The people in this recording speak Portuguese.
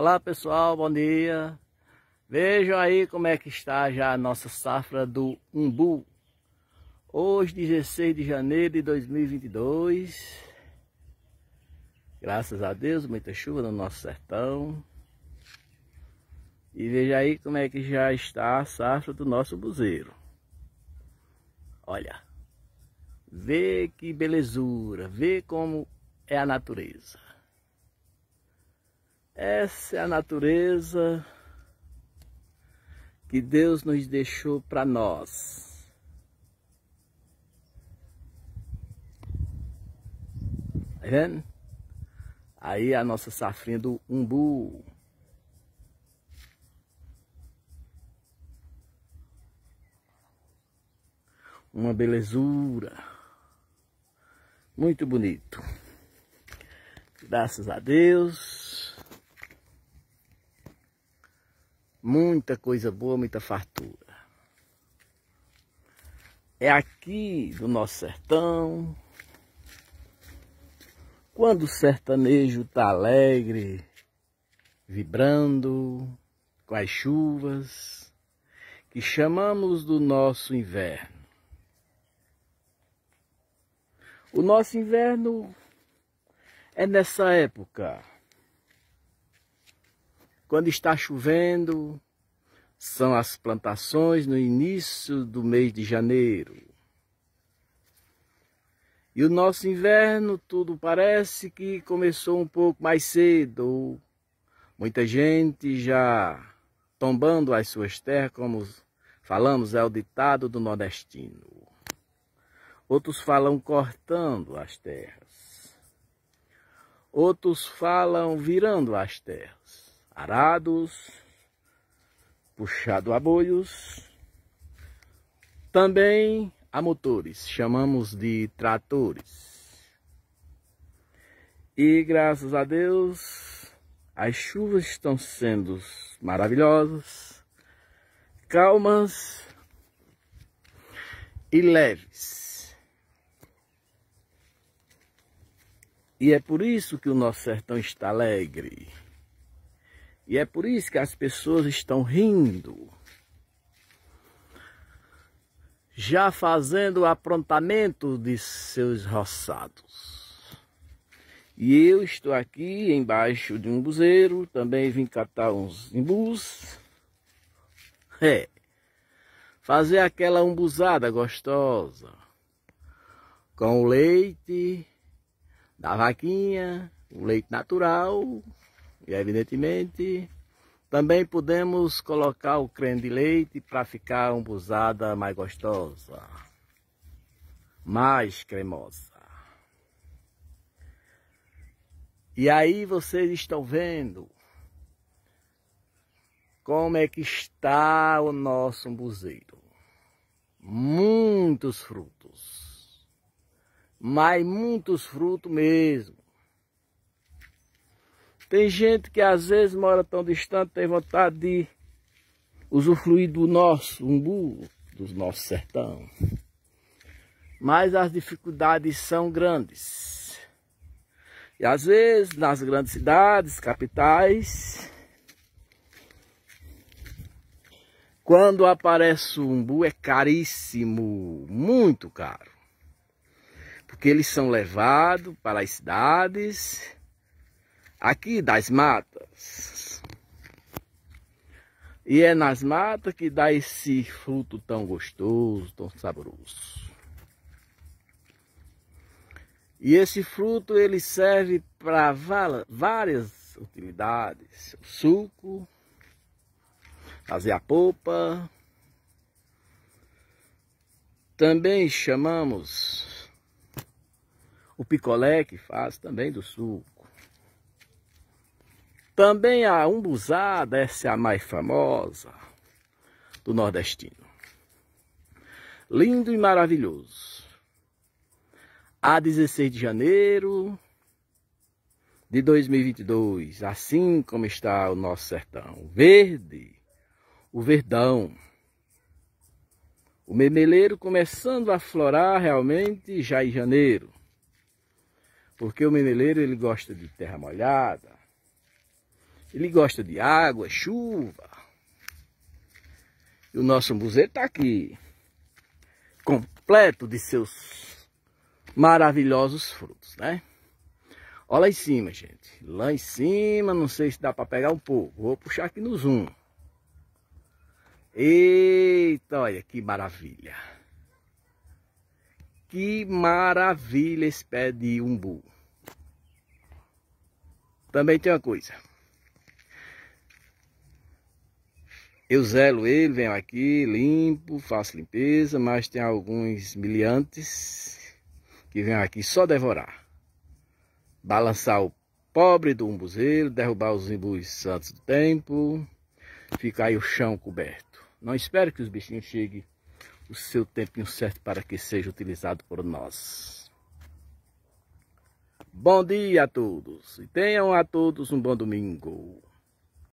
Olá pessoal, bom dia. Vejam aí como é que está já a nossa safra do umbu. Hoje, 16 de janeiro de 2022. Graças a Deus, muita chuva no nosso sertão. E veja aí como é que já está a safra do nosso buzeiro. Olha, vê que belezura, vê como é a natureza. Essa é a natureza que Deus nos deixou para nós. Tá vendo? Aí é a nossa safrinha do umbu. Uma belezura. Muito bonito. Graças a Deus. Muita coisa boa, muita fartura. É aqui do nosso sertão. Quando o sertanejo tá alegre, vibrando com as chuvas que chamamos do nosso inverno. O nosso inverno é nessa época quando está chovendo, são as plantações no início do mês de janeiro. E o nosso inverno, tudo parece que começou um pouco mais cedo. Muita gente já tombando as suas terras, como falamos, é o ditado do nordestino. Outros falam cortando as terras. Outros falam virando as terras arados, puxado a boios, também a motores, chamamos de tratores. E graças a Deus, as chuvas estão sendo maravilhosas, calmas e leves. E é por isso que o nosso sertão está alegre. E é por isso que as pessoas estão rindo. Já fazendo o aprontamento de seus roçados. E eu estou aqui embaixo de um buzeiro, também vim catar uns imbus. É. Fazer aquela umbuzada gostosa. Com o leite da vaquinha, o leite natural, e evidentemente também podemos colocar o creme de leite para ficar uma buzada mais gostosa, mais cremosa. E aí vocês estão vendo como é que está o nosso umbuzeiro. Muitos frutos, mas muitos frutos mesmo. Tem gente que às vezes mora tão distante, tem vontade de usufruir do nosso umbu, do nosso sertão. Mas as dificuldades são grandes. E às vezes nas grandes cidades, capitais, quando aparece o umbu é caríssimo, muito caro. Porque eles são levados para as cidades aqui das matas. E é nas matas que dá esse fruto tão gostoso, tão saboroso. E esse fruto ele serve para várias utilidades. O suco, fazer a polpa. Também chamamos o picolé que faz também do suco. Também a umbuzada, essa é a mais famosa do nordestino. Lindo e maravilhoso. A 16 de janeiro de 2022, assim como está o nosso sertão. Verde, o verdão. O memeleiro começando a florar realmente já em janeiro. Porque o memeleiro ele gosta de terra molhada, ele gosta de água, chuva. E o nosso buzeiro está aqui, completo de seus maravilhosos frutos, né? Olha lá em cima, gente. Lá em cima, não sei se dá para pegar um pouco. Vou puxar aqui no zoom. Eita, olha que maravilha. Que maravilha esse pé de umbu. Também tem uma coisa. Eu zelo ele, venho aqui, limpo, faço limpeza, mas tem alguns miliantes que vêm aqui só devorar. Balançar o pobre do umbuzeiro, derrubar os imbus santos do tempo, ficar aí o chão coberto. Não espero que os bichinhos cheguem o seu tempinho certo para que seja utilizado por nós. Bom dia a todos e tenham a todos um bom domingo.